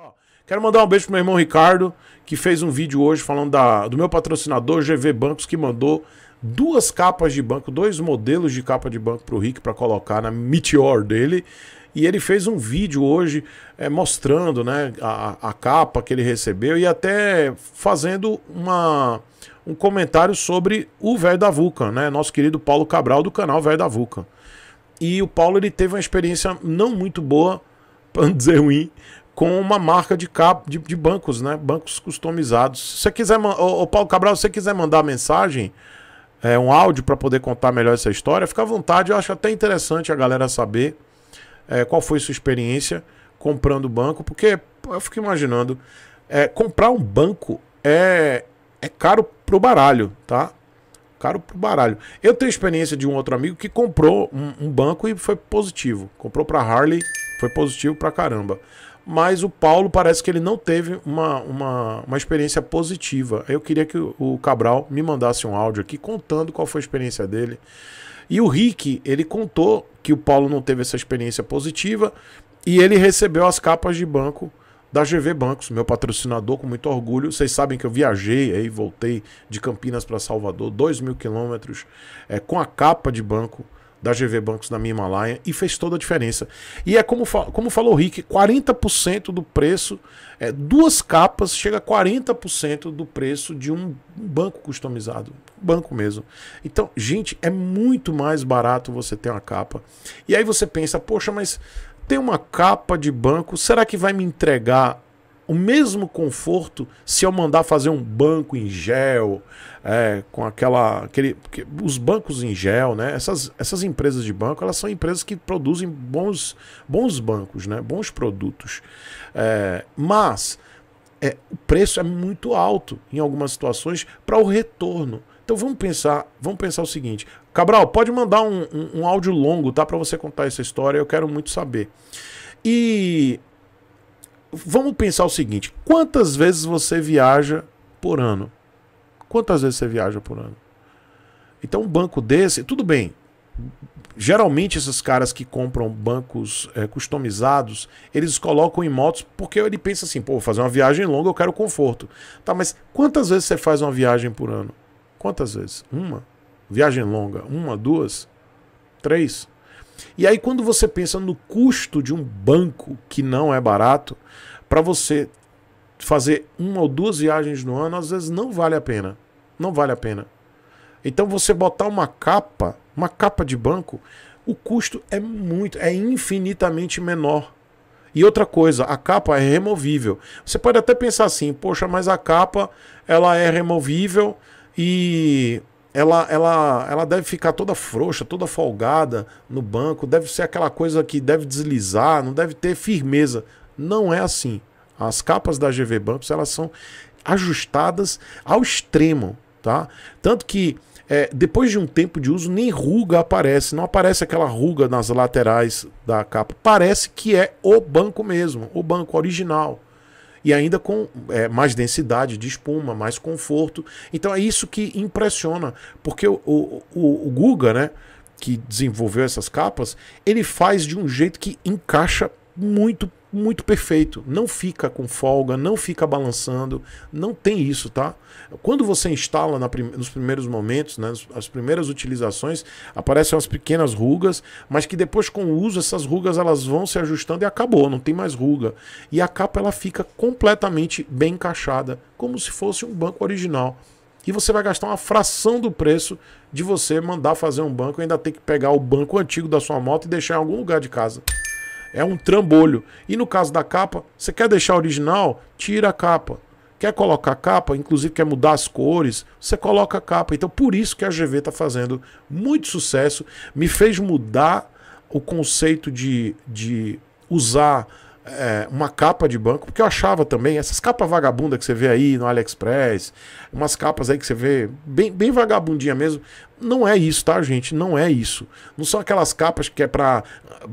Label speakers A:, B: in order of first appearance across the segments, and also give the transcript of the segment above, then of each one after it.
A: Ó, quero mandar um beijo pro meu irmão Ricardo, que fez um vídeo hoje falando da, do meu patrocinador GV Bancos, que mandou duas capas de banco, dois modelos de capa de banco pro Rick para colocar na Meteor dele. E ele fez um vídeo hoje é, mostrando né, a, a capa que ele recebeu e até fazendo uma, um comentário sobre o velho da Vulcan, né? Nosso querido Paulo Cabral do canal Velho da Vulcan. E o Paulo ele teve uma experiência não muito boa, para não dizer ruim, com uma marca de, cap, de, de bancos, né? Bancos customizados. Se você quiser, o Paulo Cabral, se você quiser mandar mensagem, é, um áudio para poder contar melhor essa história, fica à vontade. Eu acho até interessante a galera saber é, qual foi sua experiência comprando banco, porque eu fico imaginando, é, comprar um banco é, é caro pro baralho, tá? Caro pro baralho. Eu tenho experiência de um outro amigo que comprou um, um banco e foi positivo. Comprou para Harley, foi positivo para caramba mas o Paulo parece que ele não teve uma, uma, uma experiência positiva. Eu queria que o Cabral me mandasse um áudio aqui contando qual foi a experiência dele. E o Rick, ele contou que o Paulo não teve essa experiência positiva e ele recebeu as capas de banco da GV Bancos, meu patrocinador, com muito orgulho. Vocês sabem que eu viajei aí, voltei de Campinas para Salvador, 2 mil quilômetros, é, com a capa de banco da GV Bancos na minha Himalaia e fez toda a diferença. E é como, fa como falou o Rick, 40% do preço, é, duas capas chega a 40% do preço de um banco customizado, banco mesmo. Então, gente, é muito mais barato você ter uma capa. E aí você pensa, poxa, mas tem uma capa de banco, será que vai me entregar o mesmo conforto se eu mandar fazer um banco em gel, é, com aquela. Aquele, os bancos em gel, né? Essas, essas empresas de banco, elas são empresas que produzem bons, bons bancos, né? bons produtos. É, mas é, o preço é muito alto em algumas situações para o retorno. Então vamos pensar, vamos pensar o seguinte. Cabral, pode mandar um, um, um áudio longo, tá? Para você contar essa história, eu quero muito saber. E vamos pensar o seguinte: quantas vezes você viaja por ano? Quantas vezes você viaja por ano? Então, um banco desse, tudo bem. Geralmente, esses caras que compram bancos é, customizados, eles colocam em motos porque ele pensa assim: pô, vou fazer uma viagem longa, eu quero conforto. Tá, mas quantas vezes você faz uma viagem por ano? Quantas vezes? Uma? Viagem longa? Uma, duas? Três? E aí, quando você pensa no custo de um banco, que não é barato, para você fazer uma ou duas viagens no ano, às vezes não vale a pena. Não vale a pena. Então, você botar uma capa, uma capa de banco, o custo é muito, é infinitamente menor. E outra coisa, a capa é removível. Você pode até pensar assim, poxa, mas a capa ela é removível e ela, ela, ela deve ficar toda frouxa, toda folgada no banco, deve ser aquela coisa que deve deslizar, não deve ter firmeza. Não é assim. As capas da GV Bumps elas são ajustadas ao extremo, tá? Tanto que é, depois de um tempo de uso, nem ruga aparece, não aparece aquela ruga nas laterais da capa. Parece que é o banco mesmo, o banco original e ainda com é, mais densidade de espuma, mais conforto. Então é isso que impressiona, porque o, o, o, Guga, né, que desenvolveu essas capas, ele faz de um jeito que encaixa muito, muito perfeito. Não fica com folga, não fica balançando, não tem isso, tá? Quando você instala na prim nos primeiros momentos, né, as primeiras utilizações, aparecem umas pequenas rugas, mas que depois com o uso essas rugas elas vão se ajustando e acabou, não tem mais ruga. E a capa ela fica completamente bem encaixada, como se fosse um banco original e você vai gastar uma fração do preço de você mandar fazer um banco e ainda ter que pegar o banco antigo da sua moto e deixar em algum lugar de casa. É um trambolho. E no caso da capa, você quer deixar original? Tira a capa. Quer colocar a capa, inclusive quer mudar as cores, você coloca a capa. Então, por isso que a GV está fazendo muito sucesso, me fez mudar o conceito de, de usar é, uma capa de banco, porque eu achava também essas capas vagabunda que você vê aí no AliExpress, umas capas aí que você vê bem, bem vagabundinha mesmo. Não é isso, tá, gente? Não é isso. Não são aquelas capas que é para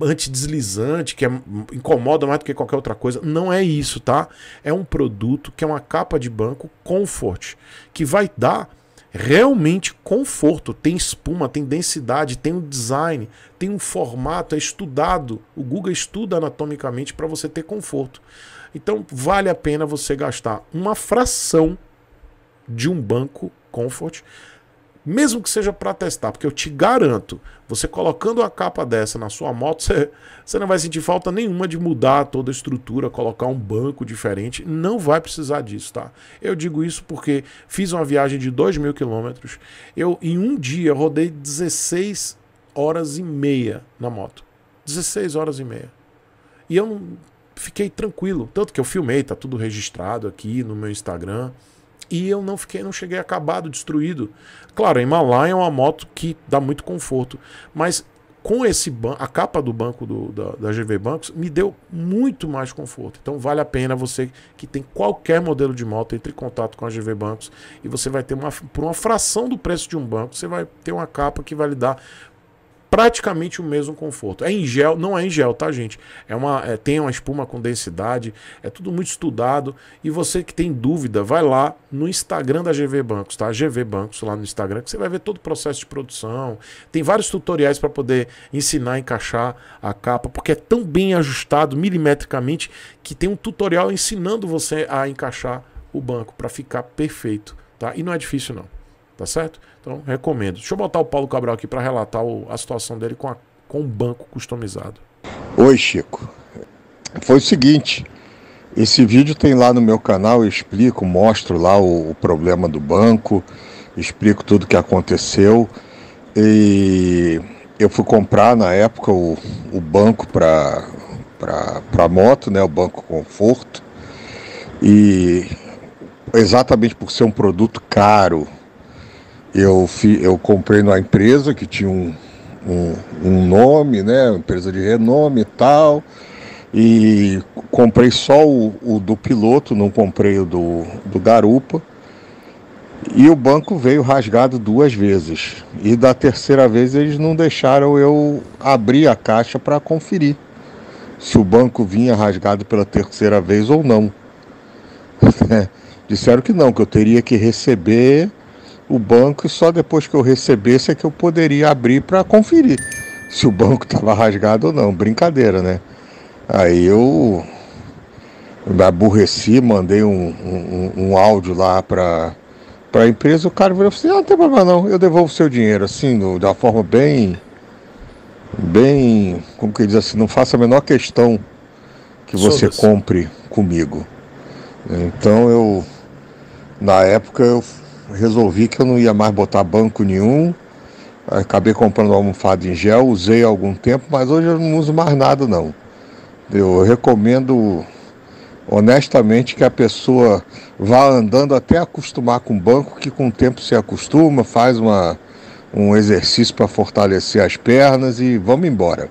A: antideslizante, que é, incomoda mais do que qualquer outra coisa. Não é isso, tá? É um produto que é uma capa de banco comfort, que vai dar realmente conforto, tem espuma, tem densidade, tem um design, tem um formato, é estudado. O Google estuda anatomicamente para você ter conforto. Então vale a pena você gastar uma fração de um banco Comfort mesmo que seja para testar, porque eu te garanto, você colocando a capa dessa na sua moto, você, você, não vai sentir falta nenhuma de mudar toda a estrutura, colocar um banco diferente, não vai precisar disso, tá? Eu digo isso porque fiz uma viagem de 2 mil quilômetros, eu em um dia rodei 16 horas e meia na moto, 16 horas e meia, e eu fiquei tranquilo, tanto que eu filmei, tá tudo registrado aqui no meu Instagram, e eu não fiquei, não cheguei acabado, destruído. Claro, a Himalaya é uma moto que dá muito conforto, mas com esse a capa do banco do, da, da GV Bancos me deu muito mais conforto. Então vale a pena você que tem qualquer modelo de moto entre em contato com a GV Bancos e você vai ter uma por uma fração do preço de um banco, você vai ter uma capa que vai lhe dar praticamente o mesmo conforto. É em gel, não é em gel, tá, gente? É uma, é, tem uma espuma com densidade, é tudo muito estudado. E você que tem dúvida, vai lá no Instagram da GV Bancos, tá? GV Bancos lá no Instagram, que você vai ver todo o processo de produção. Tem vários tutoriais para poder ensinar a encaixar a capa, porque é tão bem ajustado milimetricamente que tem um tutorial ensinando você a encaixar o banco para ficar perfeito, tá? E não é difícil não. Tá certo? Então, recomendo. Deixa eu botar o Paulo Cabral aqui para relatar o, a situação dele com, a, com o banco customizado.
B: Oi, Chico. Foi o seguinte: esse vídeo tem lá no meu canal, eu explico, mostro lá o, o problema do banco, explico tudo o que aconteceu. E eu fui comprar na época o, o banco para moto, né, o banco conforto. E exatamente por ser um produto caro, eu, fi, eu comprei numa empresa que tinha um, um, um nome, né? empresa de renome e tal. E comprei só o, o do piloto, não comprei o do, do garupa. E o banco veio rasgado duas vezes. E da terceira vez eles não deixaram eu abrir a caixa para conferir se o banco vinha rasgado pela terceira vez ou não. Disseram que não, que eu teria que receber o banco e só depois que eu recebesse é que eu poderia abrir para conferir se o banco estava rasgado ou não. Brincadeira, né? Aí eu me aborreci, mandei um, um, um áudio lá para a empresa, o cara virou assim, ah, não tem problema não, eu devolvo seu dinheiro, assim, no, da forma bem, bem, como que diz assim, não faça a menor questão que você compre comigo. Então eu, na época eu resolvi que eu não ia mais botar banco nenhum. Acabei comprando almofada em gel, usei há algum tempo, mas hoje eu não uso mais nada não. Eu recomendo honestamente que a pessoa vá andando até acostumar com o banco, que com o tempo se acostuma, faz uma, um exercício para fortalecer as pernas e vamos embora.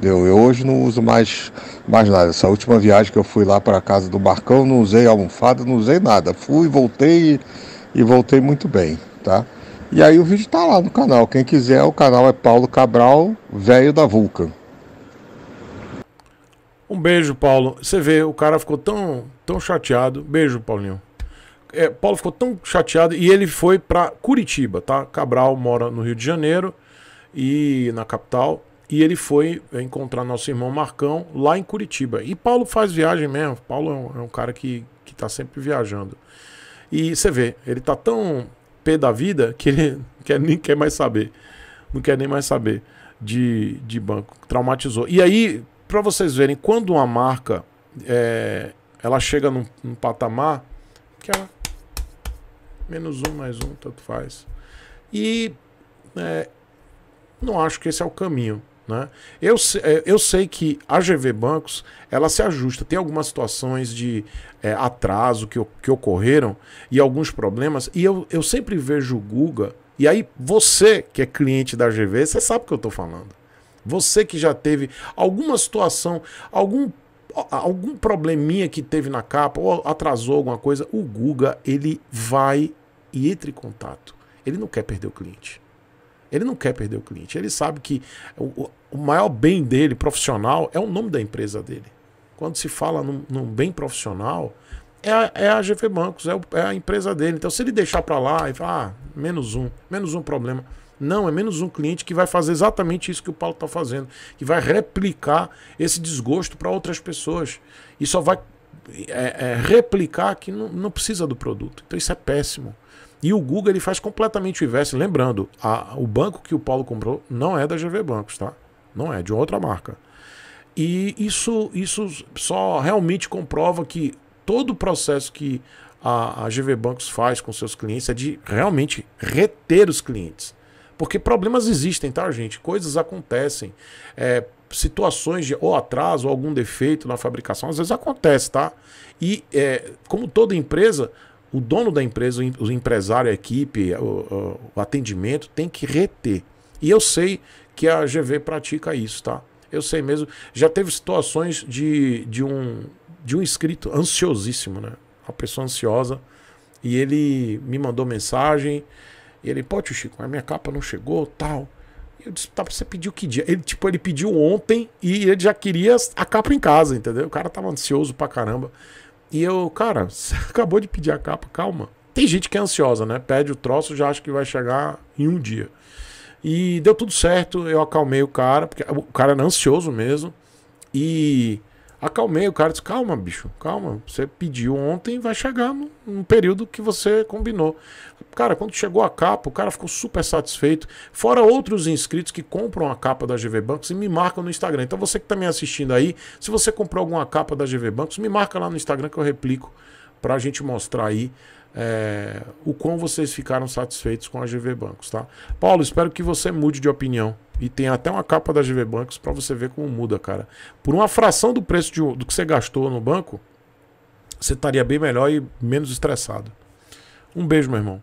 B: Eu hoje não uso mais, mais nada. Essa última viagem que eu fui lá para a casa do Marcão, não usei almofada, não usei nada. Fui, voltei e e voltei muito bem, tá? E aí o vídeo tá lá no canal. Quem quiser, o canal é Paulo Cabral, velho da Vulcan.
A: Um beijo, Paulo. Você vê, o cara ficou tão, tão chateado. Beijo, Paulinho. É, Paulo ficou tão chateado e ele foi para Curitiba, tá? Cabral mora no Rio de Janeiro e na capital. E ele foi é, encontrar nosso irmão Marcão lá em Curitiba. E Paulo faz viagem mesmo. Paulo é um, é um cara que, que tá sempre viajando. E você vê, ele tá tão pé da vida que ele quer, nem quer mais saber. Não quer nem mais saber de, de banco. Traumatizou. E aí, para vocês verem, quando uma marca é, ela chega num, num patamar que ela. Menos um, mais um, tanto faz. E é, não acho que esse é o caminho. Né? Eu, é, eu sei que a GV Bancos ela se ajusta. Tem algumas situações de é, atraso que, que ocorreram e alguns problemas. E eu, eu sempre vejo o Guga. E aí, você que é cliente da GV, você sabe o que eu estou falando. Você que já teve alguma situação, algum algum probleminha que teve na capa ou atrasou alguma coisa, o Guga ele vai e entra em contato. Ele não quer perder o cliente. Ele não quer perder o cliente. Ele sabe que o, o maior bem dele, profissional, é o nome da empresa dele. Quando se fala num, num bem profissional, é a, é a GV Bancos, é, o, é, a empresa dele. Então, se ele deixar para lá e falar, ah, menos um, menos um problema. Não, é menos um cliente que vai fazer exatamente isso que o Paulo está fazendo, que vai replicar esse desgosto para outras pessoas. E só vai é, é, replicar que não, não precisa do produto. Então, isso é péssimo. E o Guga ele faz completamente o inverso. Lembrando, a, o banco que o Paulo comprou não é da GV Bancos, tá? Não é, é de outra marca. E isso, isso só realmente comprova que todo o processo que a, a GV Bancos faz com seus clientes é de realmente reter os clientes. Porque problemas existem, tá, gente? Coisas acontecem. É, situações de ou atraso ou algum defeito na fabricação, às vezes acontece, tá? E é, como toda empresa, o dono da empresa, o empresário, a equipe, o, o atendimento tem que reter. E eu sei que a GV pratica isso, tá? Eu sei mesmo. Já teve situações de, de, um, de um inscrito ansiosíssimo, né? Uma pessoa ansiosa. E ele me mandou mensagem. E ele, pô, tio Chico, a minha capa não chegou, tal. E eu disse, tá, você pediu que dia? Ele, tipo, ele pediu ontem e ele já queria a capa em casa, entendeu? O cara tava ansioso pra caramba. E eu, cara, você acabou de pedir a capa, calma. Tem gente que é ansiosa, né? Pede o troço, já acha que vai chegar em um dia. E deu tudo certo, eu acalmei o cara, porque o cara era ansioso mesmo. E Acalmei, o cara disse: calma, bicho, calma. Você pediu ontem, vai chegar no, no período que você combinou. Cara, quando chegou a capa, o cara ficou super satisfeito. Fora outros inscritos que compram a capa da GV Bancos e me marcam no Instagram. Então você que está me assistindo aí, se você comprou alguma capa da GV Bancos, me marca lá no Instagram que eu replico para a gente mostrar aí é, o quão vocês ficaram satisfeitos com a GV Bancos, tá? Paulo, espero que você mude de opinião. E tem até uma capa da GV Bancos para você ver como muda, cara. Por uma fração do preço de, do que você gastou no banco, você estaria bem melhor e menos estressado. Um beijo, meu irmão.